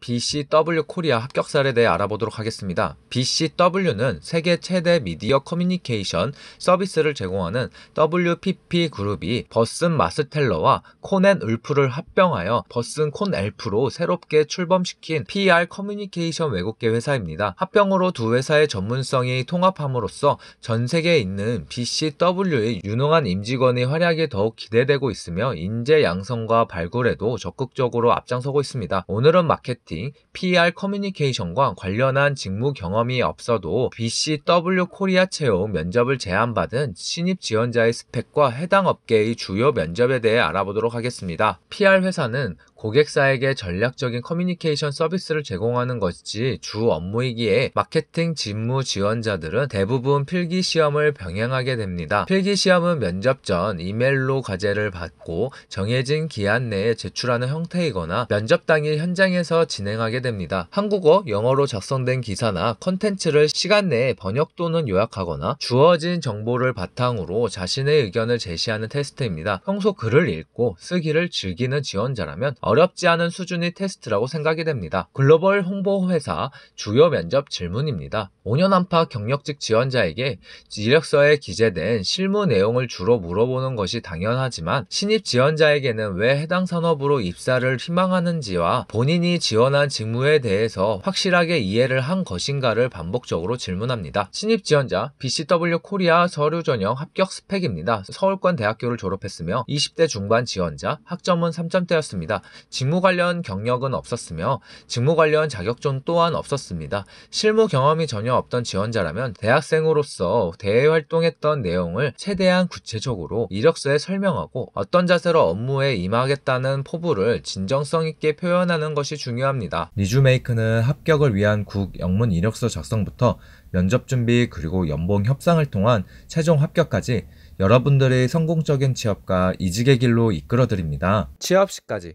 BCW 코리아 합격사에 대해 알아보도록 하겠습니다. BCW는 세계 최대 미디어 커뮤니케이션 서비스를 제공하는 WPP 그룹이 버슨 마스텔러와 콘앤 울프를 합병하여 버슨 콘 엘프로 새롭게 출범시킨 PR 커뮤니케이션 외국계 회사입니다. 합병으로 두 회사의 전문성이 통합함으로써 전 세계에 있는 BCW의 유능한 임직원의 활약이 더욱 기대되고 있으며 인재 양성과 발굴에도 적극적으로 앞장서고 있습니다. 오늘은 마케 마케팅, PR 커뮤니케이션과 관련한 직무 경험이 없어도 BCW 코리아 채용 면접을 제안받은 신입 지원자의 스펙과 해당 업계의 주요 면접에 대해 알아보도록 하겠습니다. PR 회사는 고객사에게 전략적인 커뮤니케이션 서비스를 제공하는 것이 주 업무이기에 마케팅 직무 지원자들은 대부분 필기 시험을 병행하게 됩니다. 필기 시험은 면접 전 이메일로 과제를 받고 정해진 기한 내에 제출하는 형태이거나 면접 당일 현장에서 진행하게 됩니다. 한국어, 영어로 작성된 기사나 컨텐츠를 시간 내에 번역 또는 요약하거나 주어진 정보를 바탕으로 자신의 의견을 제시하는 테스트입니다. 평소 글을 읽고 쓰기를 즐기는 지원자라면 어렵지 않은 수준의 테스트라고 생각이 됩니다. 글로벌 홍보 회사 주요 면접 질문입니다. 5년 안팎 경력직 지원자에게 이력서에 기재된 실무 내용을 주로 물어보는 것이 당연하지만 신입 지원자에게는 왜 해당 산업으로 입사를 희망하는지와 본인이 지원한 직무에 대해서 확실하게 이해를 한 것인가를 반복적으로 질문합니다. 신입 지원자 BCW 코리아 서류 전형 합격 스펙입니다. 서울권 대학교를 졸업했으며 20대 중반 지원자 학점은 3점대였습니다. 직무 관련 경력은 없었으며 직무 관련 자격증 또한 없었습니다. 실무 경험이 전혀 없던 지원자라면 대학생으로서 대외 활동했던 내용을 최대한 구체적으로 이력서에 설명하고 어떤 자세로 업무에 임하겠다는 포부를 진정성 있게 표현하는 것이 중요합니다. 리주메이크는 합격을 위한 국 영문 이력서 작성부터 면접 준비 그리고 연봉 협상을 통한 최종 합격까지 여러분들의 성공적인 취업과 이직의 길로 이끌어드립니다. 취업 시까지